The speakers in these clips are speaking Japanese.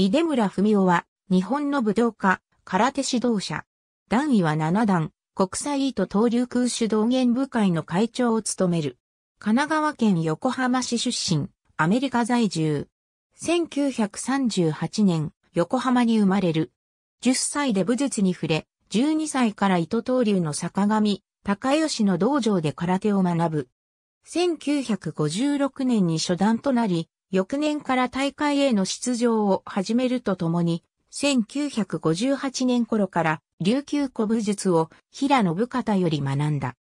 井出村文夫は、日本の武道家、空手指導者。段位は7段、国際糸東流空手道元部会の会長を務める。神奈川県横浜市出身、アメリカ在住。1938年、横浜に生まれる。10歳で武術に触れ、12歳から糸東流の坂上、高吉の道場で空手を学ぶ。1956年に初段となり、翌年から大会への出場を始めるとともに、1958年頃から琉球古武術を平信方より学んだ。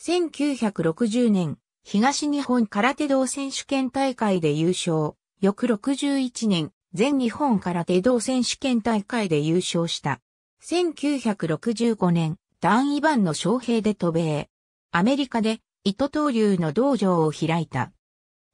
1960年、東日本空手道選手権大会で優勝。翌61年、全日本空手道選手権大会で優勝した。1965年、ダン・番の昌平で渡米。アメリカで、糸東流の道場を開いた。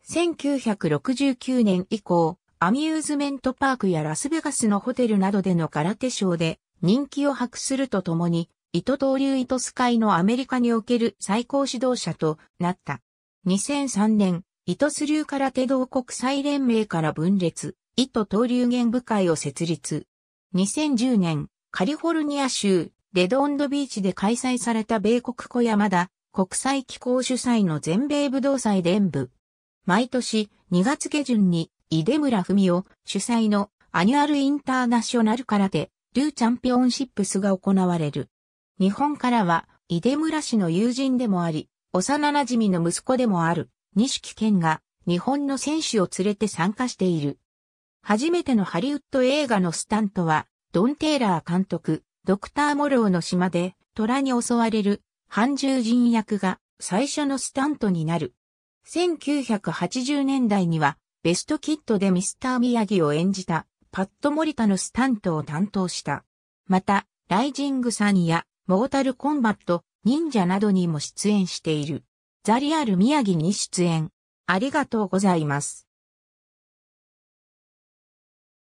1969年以降、アミューズメントパークやラスベガスのホテルなどでの空手ショーで人気を博するとともに、糸東流糸ス会のアメリカにおける最高指導者となった。2003年、糸ス流空手道国際連盟から分裂、糸東流玄部会を設立。2010年、カリフォルニア州レドンドビーチで開催された米国小山田国際機構主催の全米武道祭連部毎年2月下旬に井出村文夫主催のアニュアルインターナショナル空手ルーチャンピオンシップスが行われる。日本からは井出村氏の友人でもあり、幼馴染の息子でもある西木健が日本の選手を連れて参加している。初めてのハリウッド映画のスタントは、ドン・テイラー監督、ドクター・モローの島で、虎に襲われる、半獣人役が最初のスタントになる。1980年代には、ベストキットでミスター宮城を演じた、パッド・モリタのスタントを担当した。また、ライジングサニや、モータル・コンバット、忍者などにも出演している。ザ・リアル・宮城に出演。ありがとうございます。